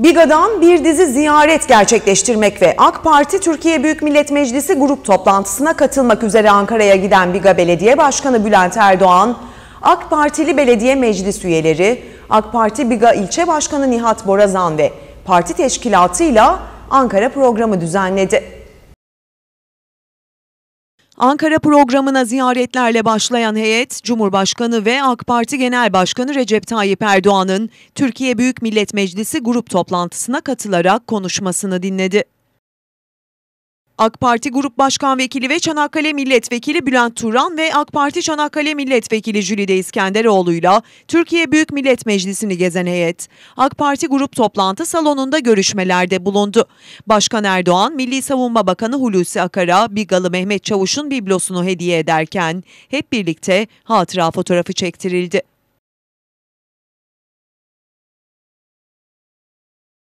Biga'dan bir dizi ziyaret gerçekleştirmek ve AK Parti Türkiye Büyük Millet Meclisi grup toplantısına katılmak üzere Ankara'ya giden Biga Belediye Başkanı Bülent Erdoğan, AK Partili belediye meclis üyeleri, AK Parti Biga İlçe başkanı Nihat Borazan ve parti teşkilatıyla Ankara programı düzenledi. Ankara programına ziyaretlerle başlayan heyet, Cumhurbaşkanı ve AK Parti Genel Başkanı Recep Tayyip Erdoğan'ın Türkiye Büyük Millet Meclisi grup toplantısına katılarak konuşmasını dinledi. AK Parti Grup Başkan Vekili ve Çanakkale Milletvekili Bülent Turan ve AK Parti Çanakkale Milletvekili Jülide İskenderoğlu'yla Türkiye Büyük Millet Meclisi'ni gezen heyet, AK Parti Grup toplantı salonunda görüşmelerde bulundu. Başkan Erdoğan, Milli Savunma Bakanı Hulusi Akar'a Bigalı Mehmet Çavuş'un biblosunu hediye ederken hep birlikte hatıra fotoğrafı çektirildi.